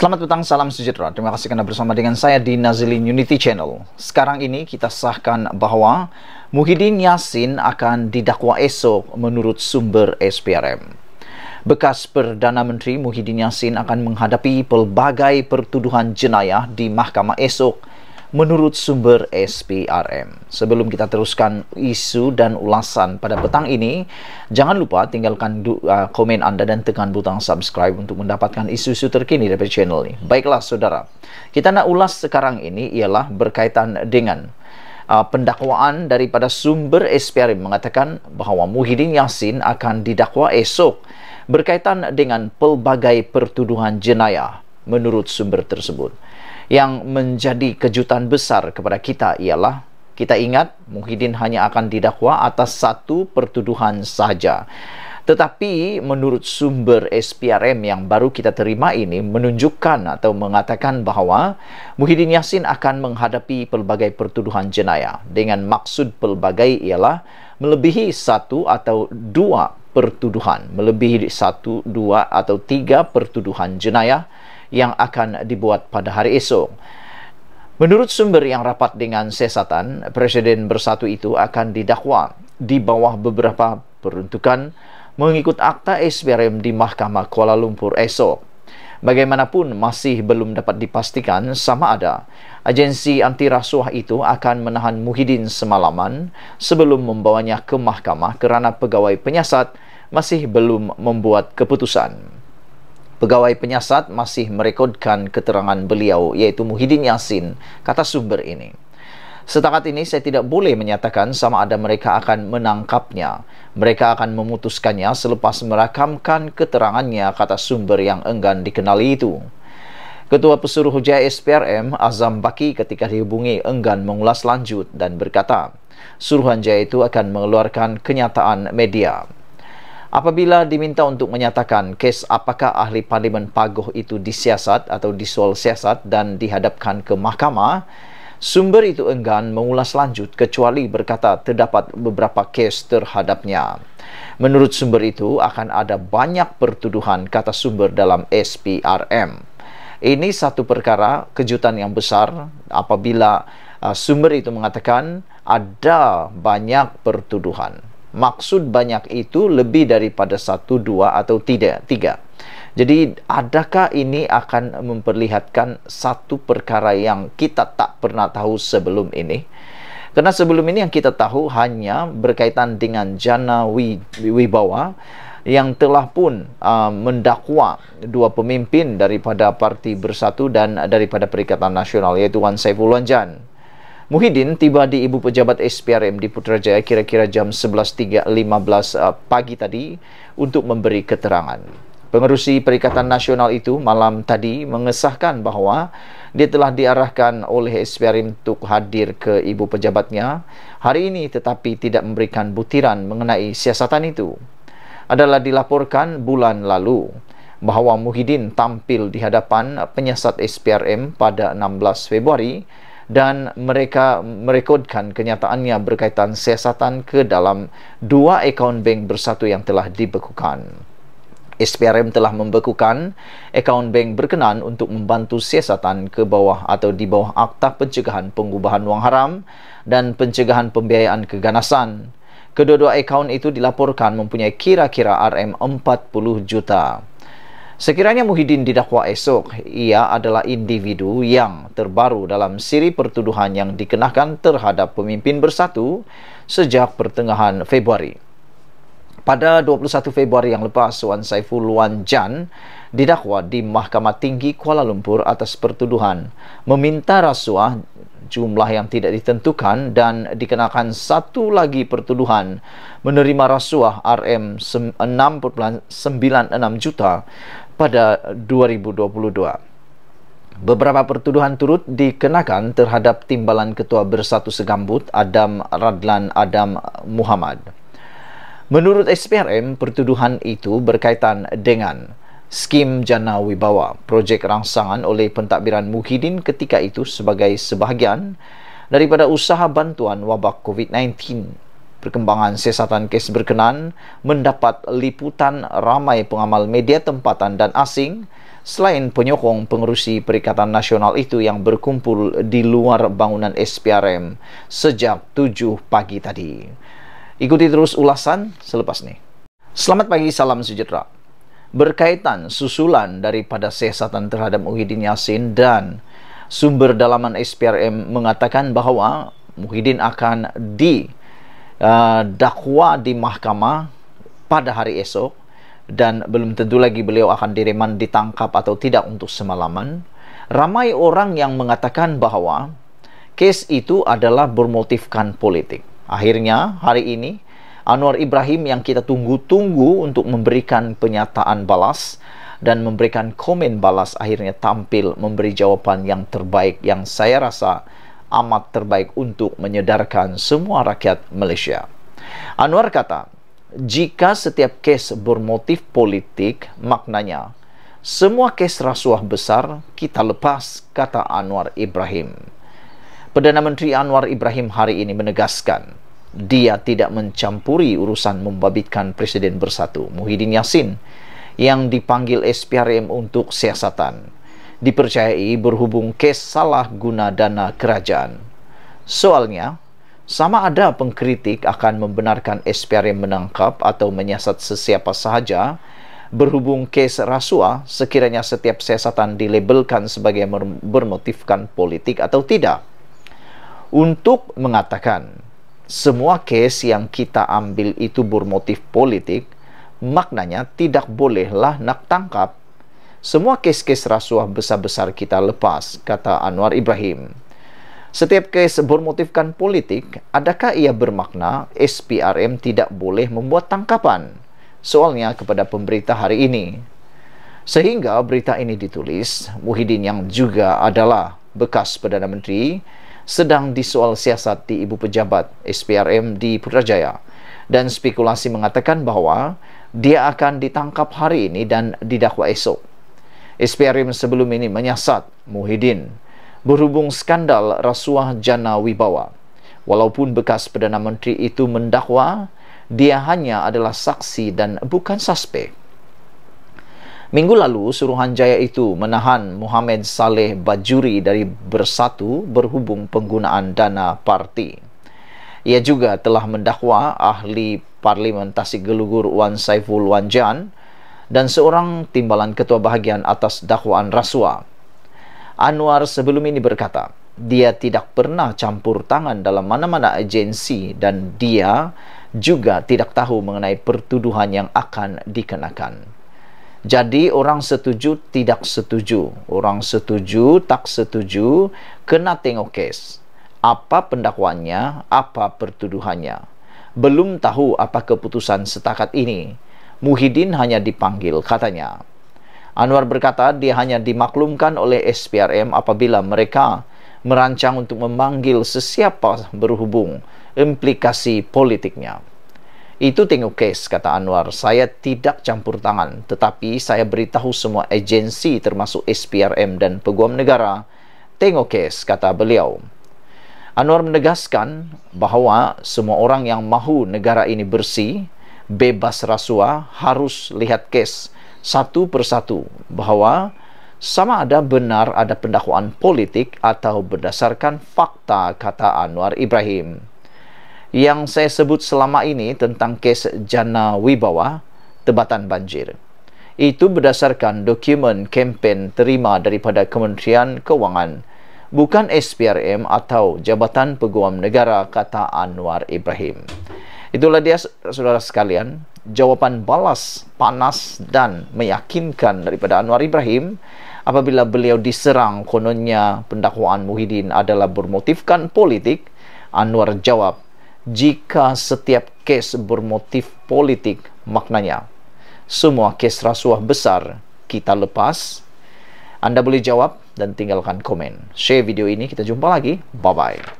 Selamat petang, salam sejahtera. Terima kasih kerana bersama dengan saya di Nazilin Unity Channel. Sekarang ini kita sahkan bahawa Muhyiddin Yassin akan didakwa esok menurut sumber SPRM. Bekas Perdana Menteri Muhyiddin Yassin akan menghadapi pelbagai pertuduhan jenayah di mahkamah esok menurut sumber SPRM. Sebelum kita teruskan isu dan ulasan pada petang ini, jangan lupa tinggalkan uh, komen anda dan tekan butang subscribe untuk mendapatkan isu-isu terkini dari channel ini. Baiklah saudara, kita nak ulas sekarang ini ialah berkaitan dengan Uh, pendakwaan daripada sumber SPRM mengatakan bahawa Muhyiddin Yassin akan didakwa esok berkaitan dengan pelbagai pertuduhan jenayah menurut sumber tersebut. Yang menjadi kejutan besar kepada kita ialah kita ingat Muhyiddin hanya akan didakwa atas satu pertuduhan saja. Tetapi menurut sumber SPRM yang baru kita terima ini menunjukkan atau mengatakan bahawa Muhyiddin Yassin akan menghadapi pelbagai pertuduhan jenayah dengan maksud pelbagai ialah melebihi satu atau dua pertuduhan, melebihi satu, dua atau tiga pertuduhan jenayah yang akan dibuat pada hari esok. Menurut sumber yang rapat dengan sesatan, Presiden Bersatu itu akan didakwa di bawah beberapa peruntukan mengikut akta SPRM di Mahkamah Kuala Lumpur esok. Bagaimanapun masih belum dapat dipastikan sama ada agensi anti rasuah itu akan menahan Muhyiddin semalaman sebelum membawanya ke mahkamah kerana pegawai penyiasat masih belum membuat keputusan. Pegawai penyiasat masih merekodkan keterangan beliau iaitu Muhyiddin Yassin kata sumber ini. Setakat ini saya tidak boleh menyatakan sama ada mereka akan menangkapnya. Mereka akan memutuskannya selepas merakamkan keterangannya kata sumber yang enggan dikenali itu. Ketua Pesuruh Hujah SPRM Azam Baki ketika dihubungi enggan mengulas lanjut dan berkata, Suruhan Jaya itu akan mengeluarkan kenyataan media. Apabila diminta untuk menyatakan kes apakah ahli parlimen Pagoh itu disiasat atau disual siasat dan dihadapkan ke mahkamah, sumber itu enggan mengulas lanjut kecuali berkata terdapat beberapa kes terhadapnya. Menurut sumber itu akan ada banyak pertuduhan kata sumber dalam SPRM. Ini satu perkara kejutan yang besar apabila uh, sumber itu mengatakan ada banyak pertuduhan maksud banyak itu lebih daripada satu, dua atau tidak, tiga. Jadi adakah ini akan memperlihatkan satu perkara yang kita tak pernah tahu sebelum ini? Karena sebelum ini yang kita tahu hanya berkaitan dengan Jana Wibawa yang telah pun uh, mendakwa dua pemimpin daripada Parti Bersatu dan daripada Perikatan Nasional yaitu Wan Saifulonjan Muhyiddin tiba di Ibu Pejabat SPRM di Putrajaya kira-kira jam 11.15 eh, pagi tadi untuk memberi keterangan. Pengerusi Perikatan Nasional itu malam tadi mengesahkan bahawa dia telah diarahkan oleh SPRM untuk hadir ke ibu pejabatnya hari ini tetapi tidak memberikan butiran mengenai siasatan itu. Adalah dilaporkan bulan lalu bahawa Muhyiddin tampil di hadapan penyiasat SPRM pada 16 Februari dan mereka merekodkan kenyataannya berkaitan siasatan ke dalam dua akaun bank bersatu yang telah dibekukan. SPRM telah membekukan akaun bank berkenaan untuk membantu siasatan ke bawah atau di bawah Akta Pencegahan Pengubahan Wang Haram dan Pencegahan Pembiayaan Keganasan. Kedua-dua akaun itu dilaporkan mempunyai kira-kira RM40 juta. Sekiranya Muhyiddin didakwa esok, ia adalah individu yang terbaru dalam siri pertuduhan yang dikenakan terhadap pemimpin bersatu sejak pertengahan Februari. Pada 21 Februari yang lepas, Wan Saiful Wan Jan didakwa di Mahkamah Tinggi Kuala Lumpur atas pertuduhan meminta rasuah jumlah yang tidak ditentukan dan dikenakan satu lagi pertuduhan menerima rasuah RM6.96 juta pada 2022. Beberapa pertuduhan turut dikenakan terhadap timbalan ketua bersatu segambut Adam Radlan Adam Muhammad. Menurut SPRM, pertuduhan itu berkaitan dengan skim Jana Wibawa, projek rangsangan oleh pentadbiran Muhyiddin ketika itu sebagai sebahagian daripada usaha bantuan wabak COVID-19 Perkembangan siasatan kes berkenan mendapat liputan ramai pengamal media tempatan dan asing selain penyokong pengerusi Perikatan Nasional itu yang berkumpul di luar bangunan SPRM sejak 7 pagi tadi. Ikuti terus ulasan selepas ini. Selamat pagi, salam sejahtera. Berkaitan susulan daripada siasatan terhadap Muhyiddin Yassin dan sumber dalaman SPRM mengatakan bahawa Muhyiddin akan di Ah, dakwa di mahkamah pada hari esok dan belum tentu lagi beliau akan direman ditangkap atau tidak untuk semalaman ramai orang yang mengatakan bahawa kes itu adalah bermotifkan politik akhirnya hari ini Anwar Ibrahim yang kita tunggu-tunggu untuk memberikan penyataan balas dan memberikan komen balas akhirnya tampil memberi jawapan yang terbaik yang saya rasa amat terbaik untuk menyedarkan semua rakyat Malaysia. Anwar kata, jika setiap kes bermotif politik, maknanya semua kes rasuah besar kita lepas, kata Anwar Ibrahim. Perdana Menteri Anwar Ibrahim hari ini menegaskan, dia tidak mencampuri urusan membabitkan Presiden Bersatu, Muhyiddin Yassin, yang dipanggil SPRM untuk siasatan dipercayai berhubung kes salah guna dana kerajaan. Soalnya, sama ada pengkritik akan membenarkan SPRM menangkap atau menyiasat sesiapa sahaja berhubung kes rasuah sekiranya setiap siasatan dilabelkan sebagai bermotifkan politik atau tidak. Untuk mengatakan semua kes yang kita ambil itu bermotif politik, maknanya tidak bolehlah nak tangkap semua kes-kes rasuah besar-besar kita lepas, kata Anwar Ibrahim. Setiap kes bermotifkan politik, adakah ia bermakna SPRM tidak boleh membuat tangkapan? Soalnya kepada pemberita hari ini. Sehingga berita ini ditulis, Muhyiddin yang juga adalah bekas Perdana Menteri sedang disoal siasat di Ibu Pejabat SPRM di Putrajaya dan spekulasi mengatakan bahawa dia akan ditangkap hari ini dan didakwa esok. SPRM sebelum ini menyasat Muhyiddin berhubung skandal rasuah Jana Wibawa. Walaupun bekas Perdana Menteri itu mendakwa, dia hanya adalah saksi dan bukan suspek. Minggu lalu, Suruhanjaya itu menahan Muhammad Saleh Bajuri dari bersatu berhubung penggunaan dana parti. Ia juga telah mendakwa ahli Parlimen Tasik Gelugur Wan Saiful Wan Jan dan seorang timbalan ketua bahagian atas dakwaan rasuah. Anwar sebelum ini berkata, dia tidak pernah campur tangan dalam mana-mana agensi dan dia juga tidak tahu mengenai pertuduhan yang akan dikenakan. Jadi orang setuju tidak setuju, orang setuju tak setuju, kena tengok kes. Apa pendakwannya, apa pertuduhannya. Belum tahu apa keputusan setakat ini. Muhyiddin hanya dipanggil katanya. Anwar berkata dia hanya dimaklumkan oleh SPRM apabila mereka merancang untuk memanggil sesiapa berhubung implikasi politiknya. Itu tengok kes, kata Anwar. Saya tidak campur tangan, tetapi saya beritahu semua agensi termasuk SPRM dan peguam negara. Tengok kes, kata beliau. Anwar menegaskan bahawa semua orang yang mahu negara ini bersih, bebas rasuah harus lihat kes satu persatu bahwa sama ada benar ada pendakwaan politik atau berdasarkan fakta kata Anwar Ibrahim. Yang saya sebut selama ini tentang kes Jana Wibawa, tebatan banjir. Itu berdasarkan dokumen kempen terima daripada Kementerian Kewangan, bukan SPRM atau Jabatan Peguam Negara kata Anwar Ibrahim. Itulah dia saudara sekalian jawaban balas panas dan meyakinkan daripada Anwar Ibrahim apabila beliau diserang kononnya pendakwaan Muhyiddin adalah bermotifkan politik Anwar jawab jika setiap kes bermotif politik maknanya semua kes rasuah besar kita lepas anda boleh jawab dan tinggalkan komen share video ini kita jumpa lagi bye bye